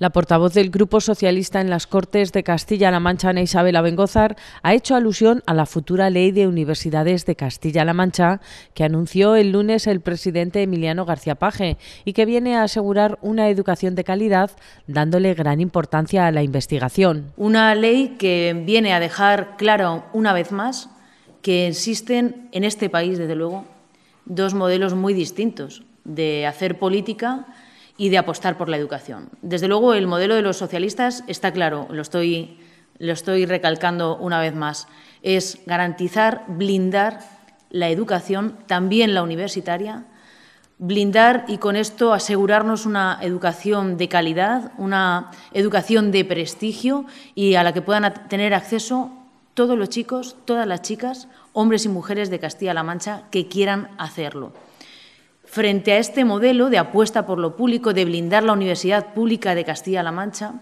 La portavoz del Grupo Socialista en las Cortes de Castilla-La Mancha, Ana Isabel Bengozar, ha hecho alusión a la futura ley de universidades de Castilla-La Mancha que anunció el lunes el presidente Emiliano García Paje y que viene a asegurar una educación de calidad dándole gran importancia a la investigación. Una ley que viene a dejar claro una vez más que existen en este país, desde luego, dos modelos muy distintos de hacer política y de apostar por la educación. Desde luego, el modelo de los socialistas está claro, lo estoy, lo estoy recalcando una vez más, es garantizar, blindar la educación, también la universitaria, blindar y con esto asegurarnos una educación de calidad, una educación de prestigio y a la que puedan tener acceso todos los chicos, todas las chicas, hombres y mujeres de Castilla-La Mancha que quieran hacerlo frente a este modelo de apuesta por lo público, de blindar la Universidad Pública de Castilla-La Mancha,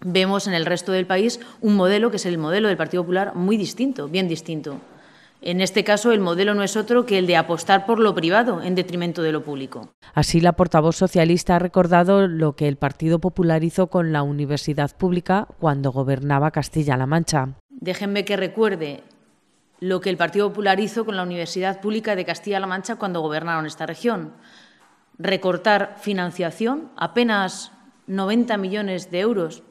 vemos en el resto del país un modelo que es el modelo del Partido Popular muy distinto, bien distinto. En este caso, el modelo no es otro que el de apostar por lo privado en detrimento de lo público. Así, la portavoz socialista ha recordado lo que el Partido Popular hizo con la universidad pública cuando gobernaba Castilla-La Mancha. Déjenme que recuerde lo que el Partido Popular hizo con la Universidad Pública de Castilla-La Mancha cuando gobernaron esta región. Recortar financiación, apenas 90 millones de euros.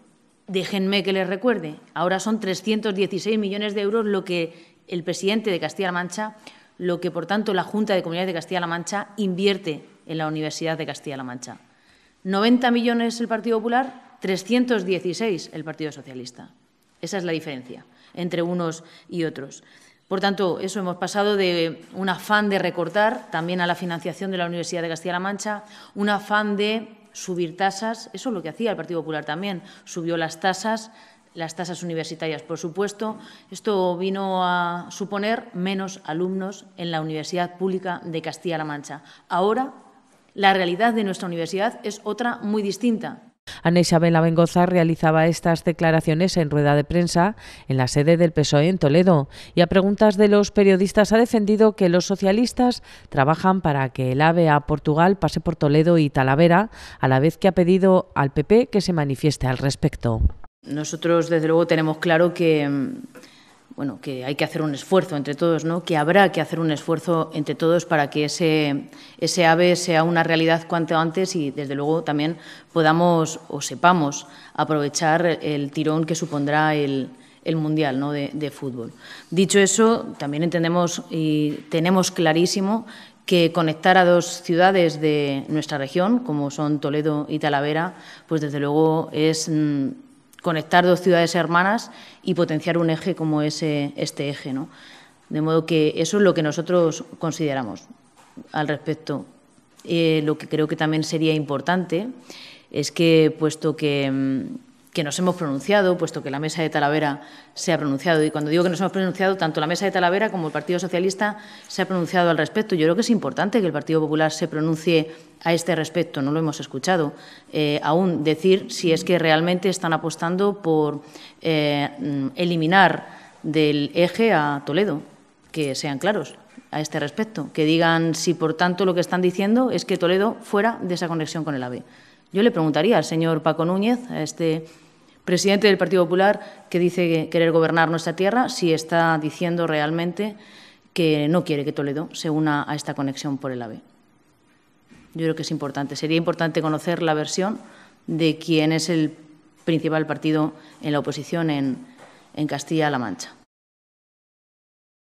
Déjenme que les recuerde, ahora son 316 millones de euros lo que el presidente de Castilla-La Mancha, lo que por tanto la Junta de Comunidades de Castilla-La Mancha invierte en la Universidad de Castilla-La Mancha. 90 millones el Partido Popular, 316 el Partido Socialista. Esa es la diferencia entre unos y otros. Por tanto, eso hemos pasado de un afán de recortar también a la financiación de la Universidad de Castilla-La Mancha, un afán de subir tasas, eso es lo que hacía el Partido Popular también, subió las tasas, las tasas universitarias, por supuesto. Esto vino a suponer menos alumnos en la Universidad Pública de Castilla-La Mancha. Ahora, la realidad de nuestra universidad es otra muy distinta. Ana Isabel Abengoza realizaba estas declaraciones en rueda de prensa en la sede del PSOE en Toledo y a preguntas de los periodistas ha defendido que los socialistas trabajan para que el AVE a Portugal pase por Toledo y Talavera, a la vez que ha pedido al PP que se manifieste al respecto. Nosotros, desde luego, tenemos claro que bueno, que hay que hacer un esfuerzo entre todos, ¿no? que habrá que hacer un esfuerzo entre todos para que ese, ese AVE sea una realidad cuanto antes y, desde luego, también podamos o sepamos aprovechar el tirón que supondrá el, Mundial ¿no? de, de Fútbol. Dicho eso, también entendemos y tenemos clarísimo que conectar a dos ciudades de nuestra región, como son Toledo y Talavera, pues desde luego es mm, conectar dos ciudades hermanas y potenciar un eje como ese, eh, este eje. ¿no? De modo que eso es lo que nosotros consideramos al respecto. Eh, lo que creo que también sería importante es que, puesto que mm, que nos hemos pronunciado, puesto que la mesa de Talavera se ha pronunciado. Y cuando digo que nos hemos pronunciado, tanto la mesa de Talavera como el Partido Socialista se ha pronunciado al respecto. Yo creo que es importante que el Partido Popular se pronuncie a este respecto. No lo hemos escuchado eh, aún decir si es que realmente están apostando por eh, eliminar del eje a Toledo. Que sean claros a este respecto. Que digan si, por tanto, lo que están diciendo es que Toledo fuera de esa conexión con el AVE. Yo le preguntaría al señor Paco Núñez, a este presidente del Partido Popular que dice querer gobernar nuestra tierra si está diciendo realmente que no quiere que Toledo se una a esta conexión por el AVE. Yo creo que es importante. Sería importante conocer la versión de quién es el principal partido en la oposición en, en Castilla-La Mancha.